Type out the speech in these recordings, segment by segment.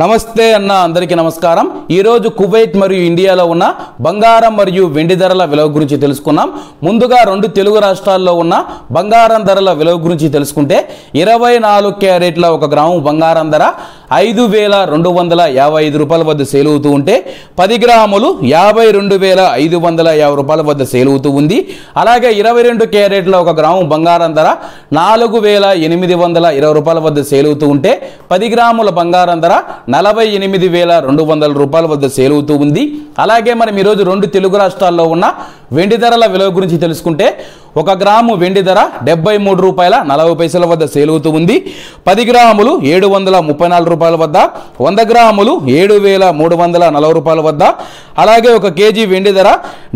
నమస్తే అన్న అందరికీ నమస్కారం ఈరోజు కువైట్ మరియు ఇండియాలో ఉన్న బంగారం మరియు వెండి ధరల విలువ గురించి తెలుసుకున్నాం ముందుగా రెండు తెలుగు రాష్ట్రాల్లో ఉన్న బంగారం ధరల విలువ గురించి తెలుసుకుంటే ఇరవై నాలుగు క్యారెట్ల ఒక గ్రాము బంగారం ధర ఐదు వేల రెండు వందల యాభై ఐదు రూపాయల వద్ద సేల్ అవుతూ ఉంటే పది గ్రాములు యాభై రెండు వేల ఐదు వందల యాభై రూపాయల వద్ద సేల్ అవుతూ ఉంది అలాగే ఇరవై రెండు క్యారెట్ల ఒక గ్రాము బంగారం ధర నాలుగు వేల ఎనిమిది వందల ఇరవై రూపాయల వద్ద సేల్ అవుతూ ఉంటే పది గ్రాముల బంగారం ధర నలభై ఎనిమిది వేల రెండు వందల రూపాయల వద్ద సేల్ అవుతూ ఉంది అలాగే మనం ఈరోజు రెండు తెలుగు రాష్ట్రాల్లో ఉన్న వెండి ధరల విలువ గురించి తెలుసుకుంటే ఒక గ్రాము వెండి ధర డెబ్బై మూడు రూపాయల నలభై పైసల వద్ద సేల్ అవుతూ ఉంది పది గ్రాములు ఏడు వందల ముప్పై నాలుగు రూపాయల వద్ద వంద గ్రాములు ఏడు వేల మూడు వందల నలభై రూపాయల వద్ద అలాగే ఒక కేజీ వెండి ధర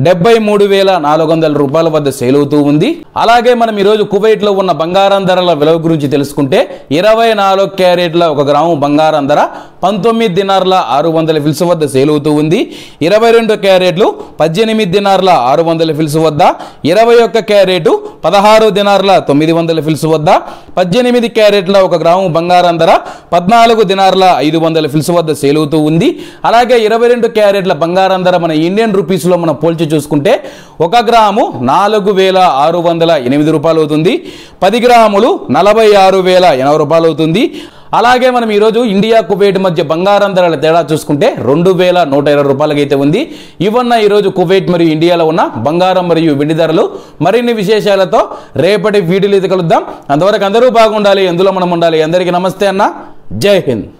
డెబ్బై మూడు వేల నాలుగు వందల రూపాయల వద్ద సేల్ అవుతూ ఉంది అలాగే మనం ఈరోజు కువైట్లో ఉన్న బంగారం ధరల విలువ గురించి తెలుసుకుంటే ఇరవై నాలుగు క్యారెట్ల ఒక గ్రాము బంగారం ధర పంతొమ్మిది దినార్ల ఆరు వందల ఫిల్స్ వద్ద సేల్ అవుతూ ఉంది ఇరవై రెండు క్యారెట్లు పద్దెనిమిది దినార్ల ఆరు వందల ఫిల్స్ వద్ద ఇరవై ఒక్క క్యారెట్ పదహారు దినార్ల తొమ్మిది వందల ఫిల్స్ వద్ద పద్దెనిమిది క్యారెట్ల ఒక గ్రాము బంగారం ధర పద్నాలుగు దినార్ల ఐదు వందల ఫిల్స్ వద్ద సేల్ అవుతూ ఉంది అలాగే ఇరవై రెండు క్యారెట్ల బంగారం ధర మన ఇండియన్ రూపీస్లో మనం పోల్చి చూసుకుంటే ఒక గ్రాము నాలుగు వేల ఆరు వందల ఎనిమిది రూపాయలు అవుతుంది పది గ్రాములు నలభై ఆరు వేల ఎనభై రూపాయలు అవుతుంది అలాగే మనం ఈరోజు ఇండియా కువైట్ మధ్య బంగారం ధరల తేడా చూసుకుంటే రెండు వేల నూట ఇరవై రూపాయలకైతే ఉంది ఇవన్న ఈరోజు కువైట్ మరియు ఇండియాలో ఉన్న బంగారం మరియు వెండి ధరలు మరిన్ని విశేషాలతో రేపటి వీడియోలు అయితే కలుద్దాం అంతవరకు అందరూ బాగుండాలి ఎందులో మనం ఉండాలి అందరికీ నమస్తే అన్న జై హింద్